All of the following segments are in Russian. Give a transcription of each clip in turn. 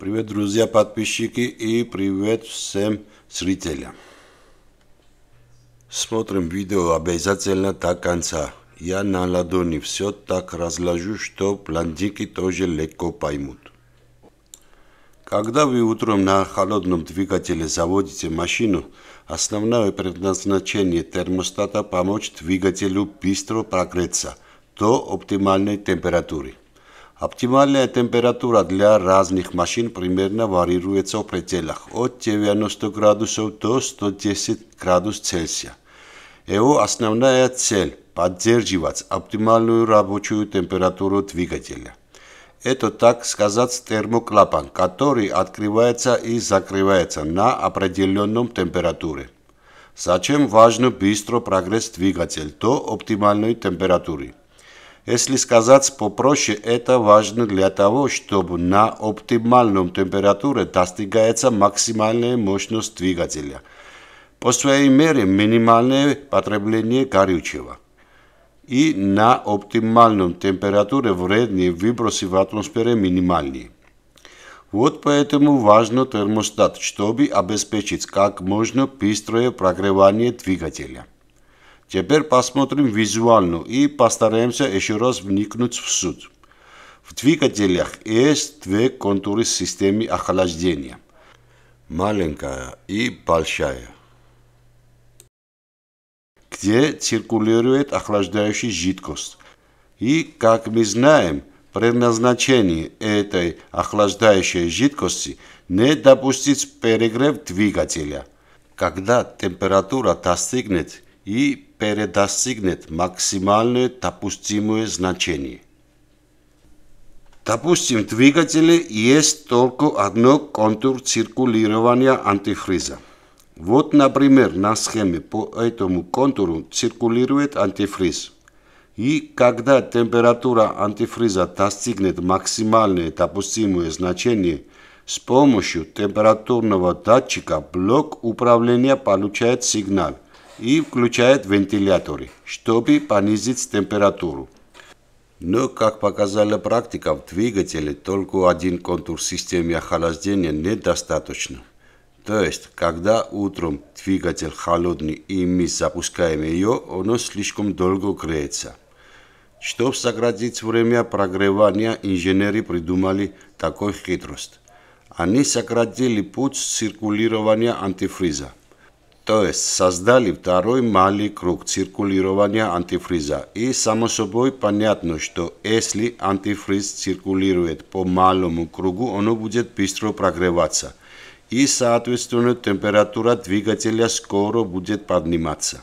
Привет, друзья, подписчики и привет всем зрителям. Смотрим видео обязательно до конца. Я на ладони все так разложу, что блондинки тоже легко поймут. Когда вы утром на холодном двигателе заводите машину, основное предназначение термостата – помочь двигателю быстро прогреться до оптимальной температуры. Оптимальная температура для разных машин примерно варьируется в пределах от 90 градусов до 110 градусов Цельсия. Его основная цель – поддерживать оптимальную рабочую температуру двигателя. Это, так сказать, термоклапан, который открывается и закрывается на определенном температуре. Зачем важно быстро прогресс двигатель до оптимальной температуры? Если сказать попроще, это важно для того, чтобы на оптимальном температуре достигается максимальная мощность двигателя. По своей мере минимальное потребление горючего. И на оптимальном температуре вредные выбросы в атмосфере минимальные. Вот поэтому важно термостат, чтобы обеспечить как можно быстрое прогревание двигателя. Теперь посмотрим визуально и постараемся еще раз вникнуть в суть. В двигателях есть две контуры системы охлаждения. Маленькая и большая. Где циркулирует охлаждающая жидкость. И, как мы знаем, предназначение этой охлаждающей жидкости не допустить перегрев двигателя. Когда температура достигнет и передостигнет максимальное допустимое значение. Допустим, в двигателе есть только одно контур циркулирования антифриза. Вот, например, на схеме по этому контуру циркулирует антифриз. И когда температура антифриза достигнет максимальное допустимое значение, с помощью температурного датчика блок управления получает сигнал – и включает вентиляторы, чтобы понизить температуру. Но, как показала практика, в двигателе только один контур системы охлаждения недостаточно. То есть, когда утром двигатель холодный и мы запускаем ее, оно слишком долго греется. Чтобы сократить время прогревания, инженеры придумали такой хитрость. Они сократили путь циркулирования антифриза то есть создали второй малый круг циркулирования антифриза. И само собой понятно, что если антифриз циркулирует по малому кругу, оно будет быстро прогреваться. И, соответственно, температура двигателя скоро будет подниматься.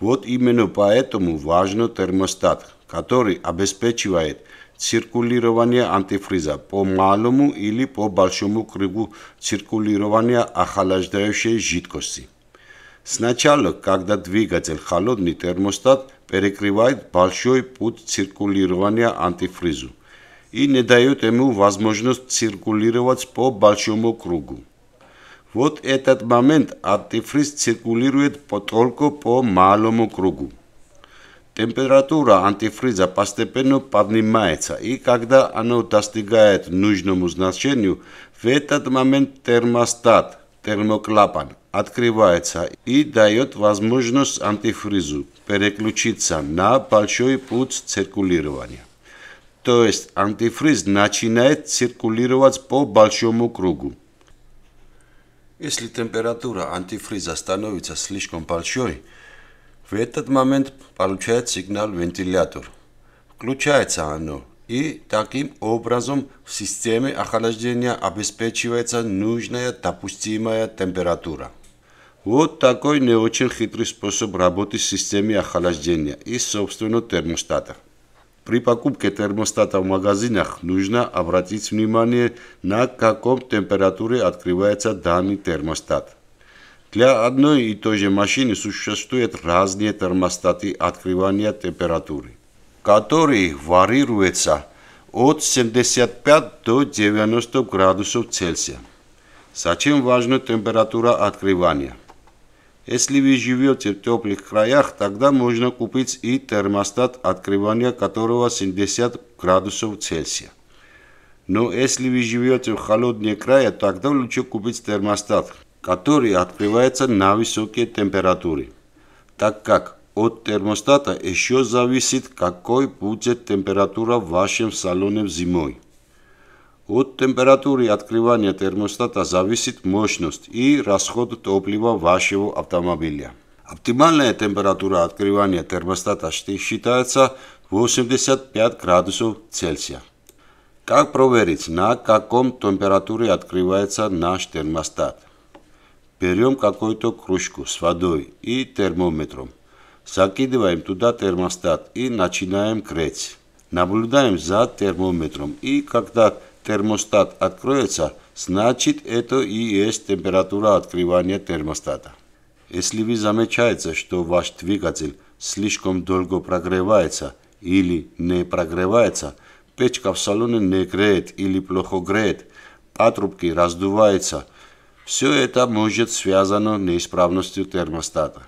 Вот именно поэтому важен термостат, который обеспечивает циркулирование антифриза по малому или по большому кругу циркулирования охлаждающей жидкости. Сначала, когда двигатель холодный, термостат перекрывает большой путь циркулирования антифризу и не дает ему возможность циркулировать по большому кругу. Вот этот момент антифриз циркулирует только по малому кругу. Температура антифриза постепенно поднимается, и когда оно достигает нужному значению, в этот момент термостат, термоклапан открывается и дает возможность антифризу переключиться на большой путь циркулирования. То есть антифриз начинает циркулировать по большому кругу. Если температура антифриза становится слишком большой, в этот момент получает сигнал вентилятор. Включается оно, и таким образом в системе охлаждения обеспечивается нужная допустимая температура. Вот такой не очень хитрый способ работы с системой охлаждения и собственно термостата. При покупке термостата в магазинах нужно обратить внимание на каком температуре открывается данный термостат. Для одной и той же машины существуют разные термостаты открывания температуры, которые варьируются от 75 до 90 градусов Цельсия. Зачем важна температура открывания? Если вы живете в теплых краях, тогда можно купить и термостат, открывание которого 70 градусов Цельсия. Но если вы живете в холодные края, тогда лучше купить термостат, который открывается на высокие температуры, так как от термостата еще зависит, какой будет температура в вашем салоне зимой от температуры открывания термостата зависит мощность и расход топлива вашего автомобиля. Оптимальная температура открывания термостата считается 85 градусов Цельсия. Как проверить, на каком температуре открывается наш термостат? Берем какую-то кружку с водой и термометром. Закидываем туда термостат и начинаем греть. Наблюдаем за термометром и когда термостат откроется, значит это и есть температура открывания термостата. Если вы замечаете, что ваш двигатель слишком долго прогревается или не прогревается, печка в салоне не греет или плохо греет, патрубки раздуваются, все это может связано неисправностью термостата.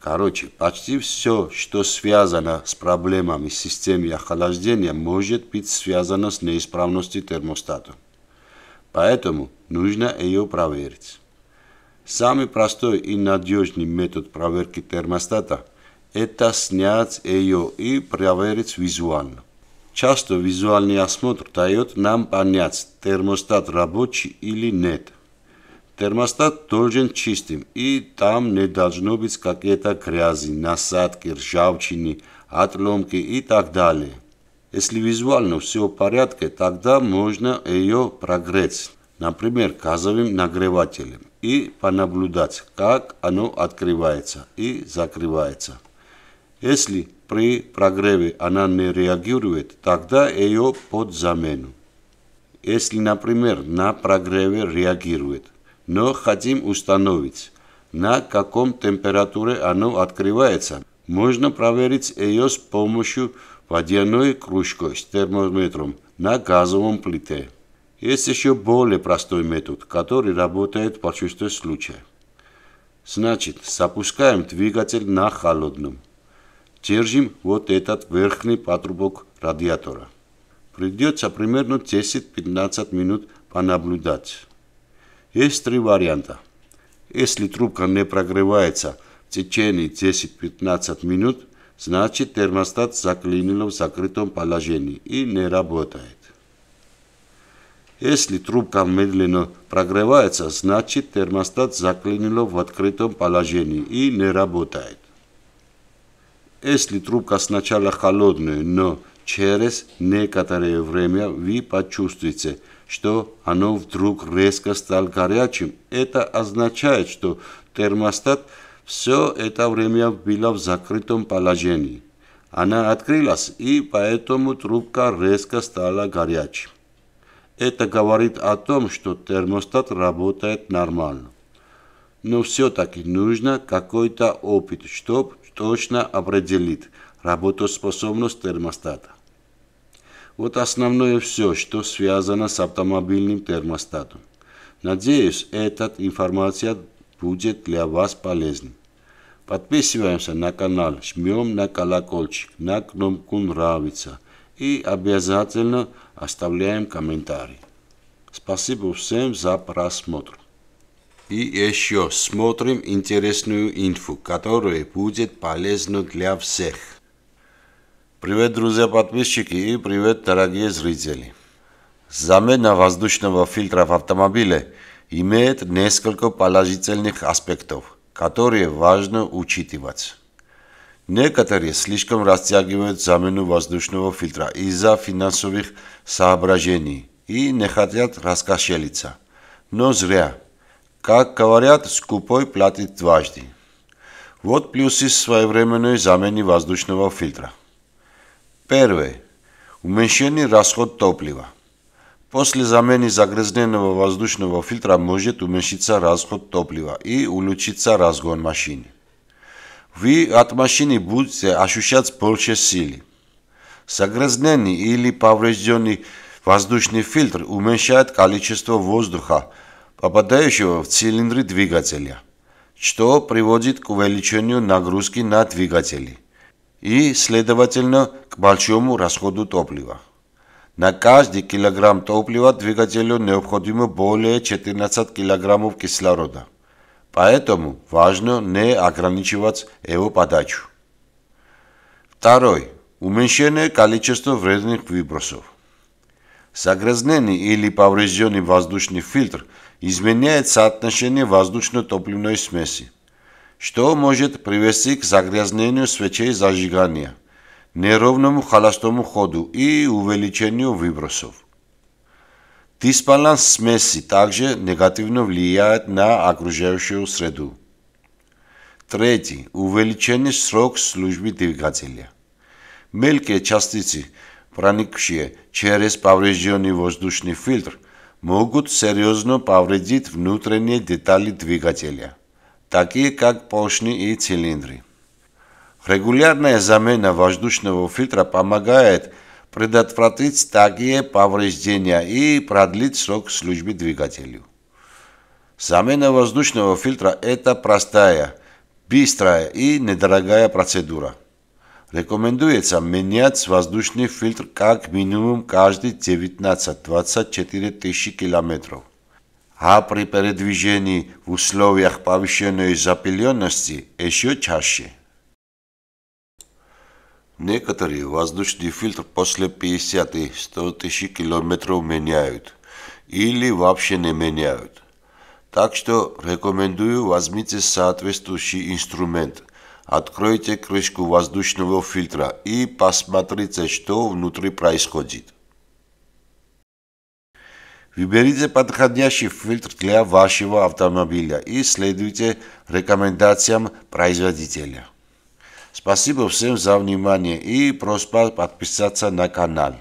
Короче, почти все, что связано с проблемами системы охлаждения, может быть связано с неисправностью термостата. Поэтому нужно ее проверить. Самый простой и надежный метод проверки термостата – это снять ее и проверить визуально. Часто визуальный осмотр дает нам понять, термостат рабочий или нет. Термостат должен чистым, и там не должно быть какие-то грязи, насадки, ржавчины, отломки и так далее. Если визуально все в порядке, тогда можно ее прогреть, например, газовым нагревателем, и понаблюдать, как оно открывается и закрывается. Если при прогреве она не реагирует, тогда ее под замену. Если, например, на прогреве реагирует, но хотим установить, на каком температуре оно открывается. Можно проверить ее с помощью водяной кружкой с термометром на газовом плите. Есть еще более простой метод, который работает по чувству случая. Значит, запускаем двигатель на холодном. Держим вот этот верхний патрубок радиатора. Придется примерно 10-15 минут понаблюдать. Есть три варианта. Если трубка не прогревается в течение 10-15 минут, значит термостат заклинил в закрытом положении и не работает. Если трубка медленно прогревается, значит термостат заклинил в открытом положении и не работает. Если трубка сначала холодная, но Через некоторое время вы почувствуете, что оно вдруг резко стало горячим. Это означает, что термостат все это время было в закрытом положении. Она открылась, и поэтому трубка резко стала горячей. Это говорит о том, что термостат работает нормально. Но все-таки нужно какой-то опыт, чтобы точно определить работоспособность термостата. Вот основное все, что связано с автомобильным термостатом. Надеюсь, эта информация будет для вас полезной. Подписываемся на канал, жмем на колокольчик, на кнопку «Нравится» и обязательно оставляем комментарий. Спасибо всем за просмотр. И еще смотрим интересную инфу, которая будет полезна для всех. Привет, друзья-подписчики и привет, дорогие зрители. Замена воздушного фильтра в автомобиле имеет несколько положительных аспектов, которые важно учитывать. Некоторые слишком растягивают замену воздушного фильтра из-за финансовых соображений и не хотят раскошелиться. Но зря. Как говорят, скупой платит дважды. Вот плюсы своевременной замены воздушного фильтра – Первое. Уменьшение расход топлива. После замены загрязненного воздушного фильтра может уменьшиться расход топлива и улучшиться разгон машины. Вы от машины будете ощущать больше силы. Загрязненный или поврежденный воздушный фильтр уменьшает количество воздуха, попадающего в цилиндры двигателя, что приводит к увеличению нагрузки на двигатели и, следовательно, к большому расходу топлива. На каждый килограмм топлива двигателю необходимо более 14 килограммов кислорода. Поэтому важно не ограничивать его подачу. Второй. Уменьшение количества вредных выбросов. Загрязненный или поврежденный воздушный фильтр изменяет соотношение воздушно-топливной смеси что может привести к загрязнению свечей зажигания, неровному холостому ходу и увеличению выбросов. Дисбаланс смеси также негативно влияет на окружающую среду. Третий. увеличение срок службы двигателя. Мелкие частицы, проникшие через поврежденный воздушный фильтр, могут серьезно повредить внутренние детали двигателя – такие как поршни и цилиндры. Регулярная замена воздушного фильтра помогает предотвратить такие повреждения и продлить срок службы двигателю. Замена воздушного фильтра – это простая, быстрая и недорогая процедура. Рекомендуется менять воздушный фильтр как минимум каждые 19-24 тысячи километров – а при передвижении в условиях повышенной запыленности еще чаще. Некоторые воздушный фильтр после 50 100 тысяч километров меняют или вообще не меняют. Так что рекомендую возьмите соответствующий инструмент, откройте крышку воздушного фильтра и посмотрите, что внутри происходит. Выберите подходящий фильтр для вашего автомобиля и следуйте рекомендациям производителя. Спасибо всем за внимание и просьба подписаться на канал.